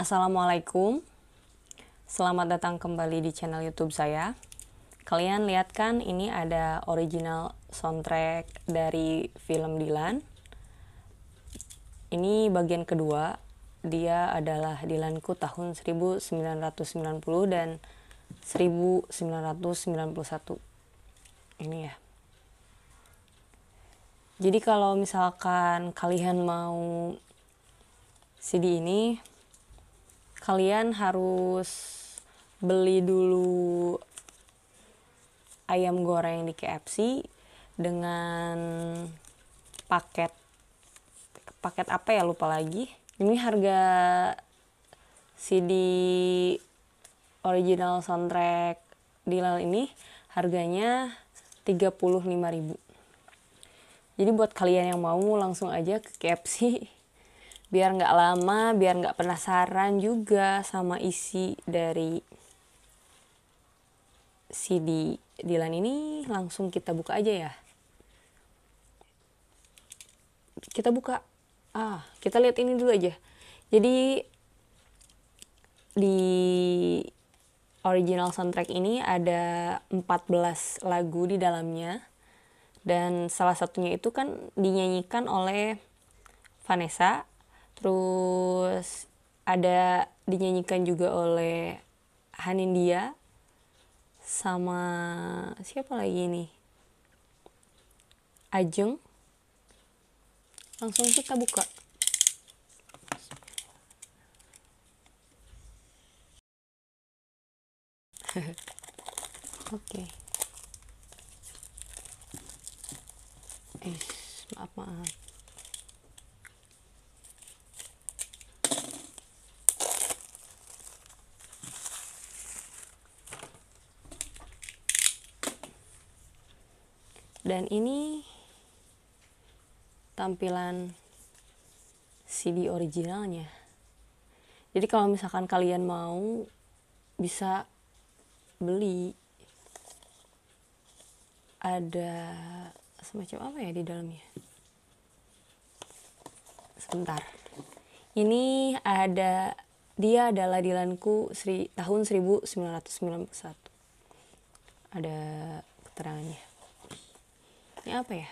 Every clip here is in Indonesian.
Assalamualaikum Selamat datang kembali di channel youtube saya Kalian lihat kan ini ada original soundtrack dari film Dilan. Ini bagian kedua Dia adalah Dilanku tahun 1990 dan 1991 Ini ya jadi kalau misalkan kalian mau CD ini kalian harus beli dulu ayam goreng di KFC dengan paket paket apa ya lupa lagi ini harga CD original soundtrack di lal ini harganya 35.000 jadi buat kalian yang mau langsung aja ke KFC biar nggak lama biar nggak penasaran juga sama isi dari CD Dilan ini langsung kita buka aja ya kita buka ah kita lihat ini dulu aja jadi di original soundtrack ini ada 14 lagu di dalamnya dan salah satunya itu kan dinyanyikan oleh Vanessa terus ada dinyanyikan juga oleh Hanindia sama siapa lagi nih Ajeng langsung kita buka Oke. okay. Eh, maaf maaf. dan ini tampilan CD originalnya jadi kalau misalkan kalian mau bisa beli ada semacam apa ya di dalamnya sebentar ini ada dia adalah Dilanku seri, tahun 1991 ada keterangannya ini apa ya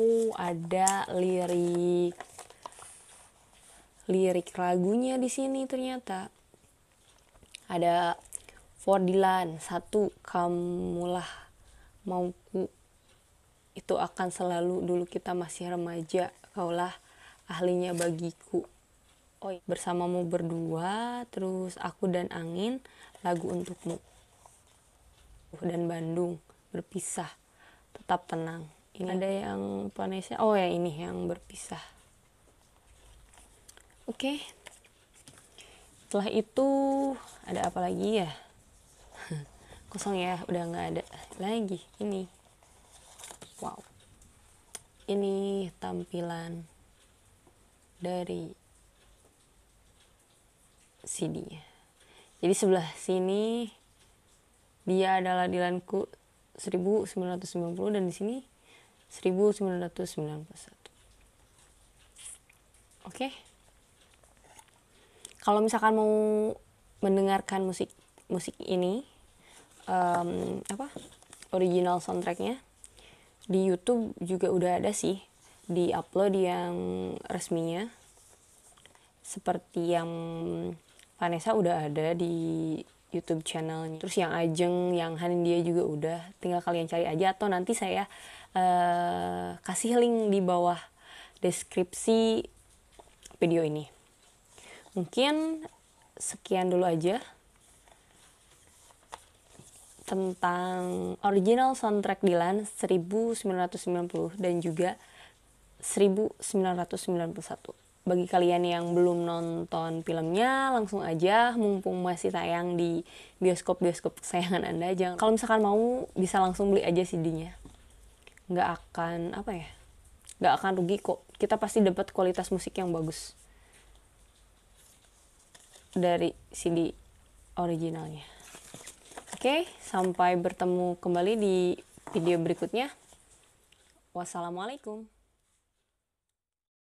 uh ada lirik lirik lagunya di sini ternyata ada Fordilan satu kamulah mauku itu akan selalu dulu kita masih remaja kaulah ahlinya bagiku oh bersamamu berdua terus aku dan angin lagu untukmu dan Bandung berpisah tetap tenang ini iya. ada yang panasnya, oh ya ini yang berpisah oke okay. setelah itu ada apa lagi ya kosong ya udah nggak ada lagi ini wow ini tampilan dari CD nya jadi sebelah sini dia adalah dilanku 1990 dan di sini 1991. Oke. Okay. Kalau misalkan mau mendengarkan musik musik ini um, apa original soundtracknya di YouTube juga udah ada sih di upload yang resminya seperti yang Vanessa udah ada di YouTube channelnya. Terus yang Ajeng, yang Hanindia juga udah. Tinggal kalian cari aja atau nanti saya uh, kasih link di bawah deskripsi video ini. Mungkin sekian dulu aja tentang original soundtrack Dylan 1990 dan juga 1991 bagi kalian yang belum nonton filmnya langsung aja mumpung masih tayang di bioskop-bioskop kesayangan Anda jangan kalau misalkan mau bisa langsung beli aja CD-nya nggak akan apa ya nggak akan rugi kok kita pasti dapat kualitas musik yang bagus dari CD originalnya oke sampai bertemu kembali di video berikutnya wassalamualaikum